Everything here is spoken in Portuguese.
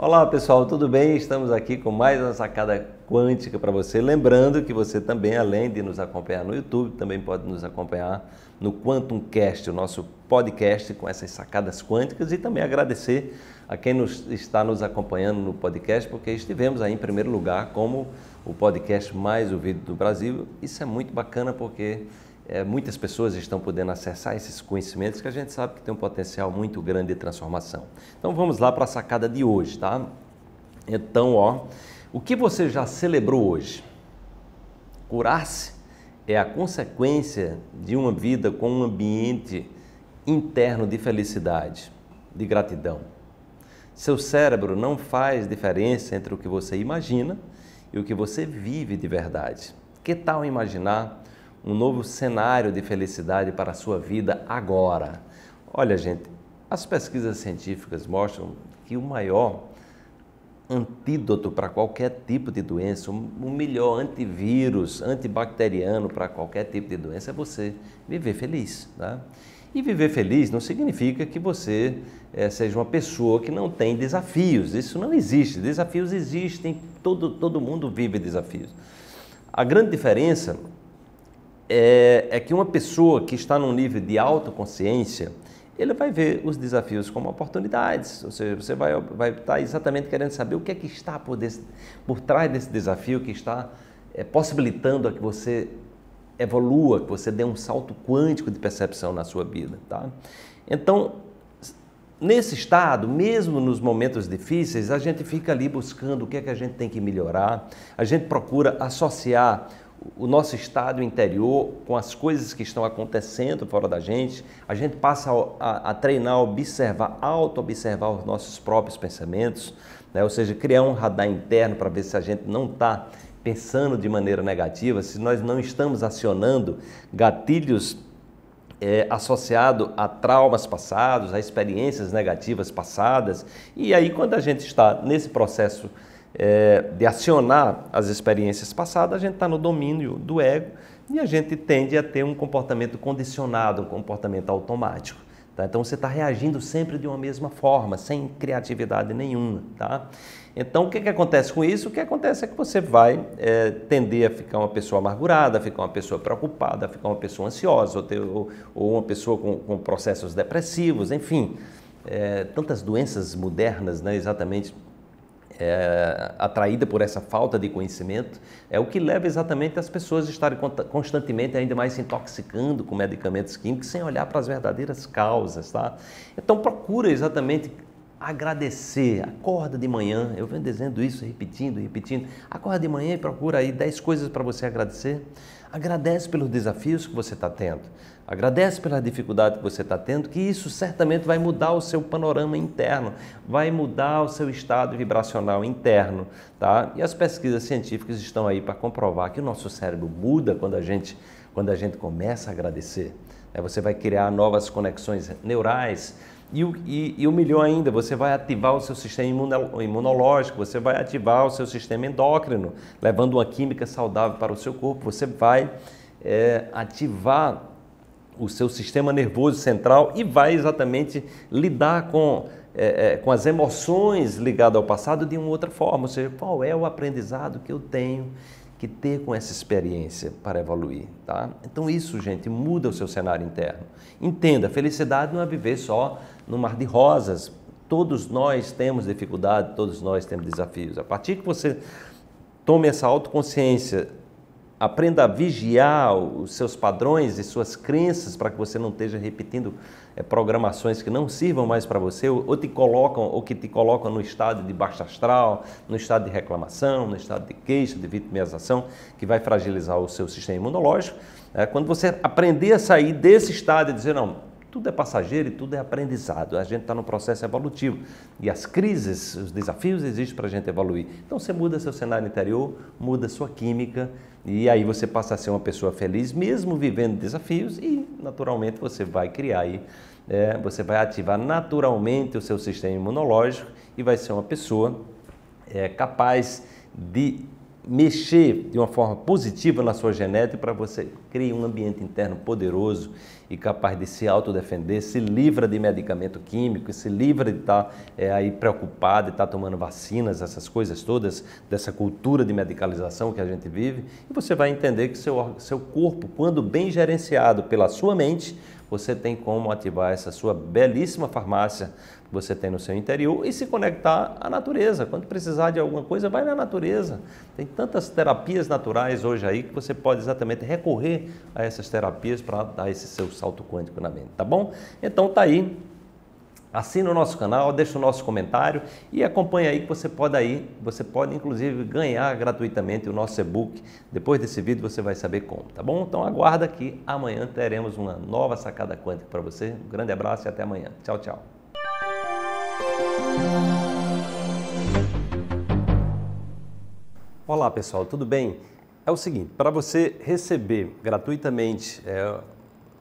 Olá pessoal, tudo bem? Estamos aqui com mais uma sacada quântica para você. Lembrando que você também, além de nos acompanhar no YouTube, também pode nos acompanhar no Quantum Cast, o nosso podcast com essas sacadas quânticas e também agradecer a quem nos, está nos acompanhando no podcast, porque estivemos aí em primeiro lugar como o podcast mais ouvido do Brasil. Isso é muito bacana porque é, muitas pessoas estão podendo acessar esses conhecimentos que a gente sabe que tem um potencial muito grande de transformação. Então vamos lá para a sacada de hoje, tá? Então, ó, o que você já celebrou hoje? Curar-se é a consequência de uma vida com um ambiente interno de felicidade, de gratidão. Seu cérebro não faz diferença entre o que você imagina e o que você vive de verdade. Que tal imaginar um novo cenário de felicidade para a sua vida agora. Olha, gente, as pesquisas científicas mostram que o maior antídoto para qualquer tipo de doença, o melhor antivírus, antibacteriano para qualquer tipo de doença é você viver feliz. Tá? E viver feliz não significa que você é, seja uma pessoa que não tem desafios. Isso não existe. Desafios existem, todo, todo mundo vive desafios. A grande diferença é, é que uma pessoa que está num nível de autoconsciência, ele vai ver os desafios como oportunidades, ou seja, você vai, vai estar tá exatamente querendo saber o que é que está por, desse, por trás desse desafio que está é, possibilitando a que você evolua, que você dê um salto quântico de percepção na sua vida. Tá? Então, nesse estado, mesmo nos momentos difíceis, a gente fica ali buscando o que é que a gente tem que melhorar, a gente procura associar o nosso estado interior, com as coisas que estão acontecendo fora da gente, a gente passa a, a treinar, observar, auto-observar os nossos próprios pensamentos, né? ou seja, criar um radar interno para ver se a gente não está pensando de maneira negativa, se nós não estamos acionando gatilhos é, associado a traumas passados, a experiências negativas passadas. E aí, quando a gente está nesse processo é, de acionar as experiências passadas, a gente está no domínio do ego e a gente tende a ter um comportamento condicionado, um comportamento automático. Tá? Então você está reagindo sempre de uma mesma forma, sem criatividade nenhuma. Tá? Então o que, que acontece com isso? O que acontece é que você vai é, tender a ficar uma pessoa amargurada, a ficar uma pessoa preocupada, a ficar uma pessoa ansiosa, ou, ter, ou, ou uma pessoa com, com, processos depressivos, enfim. É, tantas doenças modernas, né, exatamente é, atraída por essa falta de conhecimento, é o que leva exatamente as pessoas a estarem constantemente ainda mais se intoxicando com medicamentos químicos sem olhar para as verdadeiras causas, tá? Então procura exatamente agradecer. Acorda de manhã, eu venho dizendo isso, repetindo, repetindo. Acorda de manhã e procura aí 10 coisas para você agradecer. Agradece pelos desafios que você está tendo. Agradece pela dificuldade que você está tendo, que isso certamente vai mudar o seu panorama interno, vai mudar o seu estado vibracional interno, tá? E as pesquisas científicas estão aí para comprovar que o nosso cérebro muda quando a gente quando a gente começa a agradecer. Né? Você vai criar novas conexões neurais, e o, e, e o melhor ainda, você vai ativar o seu sistema imunológico, você vai ativar o seu sistema endócrino, levando uma química saudável para o seu corpo. Você vai é, ativar o seu sistema nervoso central e vai exatamente lidar com, é, é, com as emoções ligadas ao passado de uma outra forma. Ou seja, qual é o aprendizado que eu tenho que ter com essa experiência para evoluir, tá? Então isso, gente, muda o seu cenário interno. Entenda, felicidade não é viver só no mar de rosas. Todos nós temos dificuldade, todos nós temos desafios. A partir que você tome essa autoconsciência, aprenda a vigiar os seus padrões e suas crenças para que você não esteja repetindo é, programações que não sirvam mais para você ou, ou te colocam ou que te colocam no estado de baixo astral, no estado de reclamação, no estado de queixa, de vitimização, que vai fragilizar o seu sistema imunológico. É, quando você aprender a sair desse estado e dizer não, tudo é passageiro e tudo é aprendizado. A gente está num processo evolutivo e as crises, os desafios existem para a gente evoluir. Então você muda seu cenário interior, muda sua química e aí você passa a ser uma pessoa feliz, mesmo vivendo desafios e naturalmente você vai criar aí, é, você vai ativar naturalmente o seu sistema imunológico e vai ser uma pessoa é, capaz de mexer de uma forma positiva na sua genética para você criar um ambiente interno poderoso e capaz de se autodefender, se livra de medicamento químico, se livra de estar tá, é, aí preocupado, de estar tá tomando vacinas, essas coisas todas, dessa cultura de medicalização que a gente vive, e você vai entender que seu, seu corpo, quando bem gerenciado pela sua mente, você tem como ativar essa sua belíssima farmácia que você tem no seu interior e se conectar à natureza. Quando precisar de alguma coisa, vai na natureza. Tem tantas terapias naturais hoje aí que você pode exatamente recorrer a essas terapias para dar esse seu salto quântico na mente, tá bom? Então tá aí Assina o nosso canal, deixa o nosso comentário e acompanha aí que você pode aí, você pode inclusive ganhar gratuitamente o nosso e-book. Depois desse vídeo você vai saber como, tá bom? Então aguarda aqui, amanhã teremos uma nova sacada quântica para você. Um grande abraço e até amanhã. Tchau, tchau. Olá pessoal, tudo bem? É o seguinte, para você receber gratuitamente é,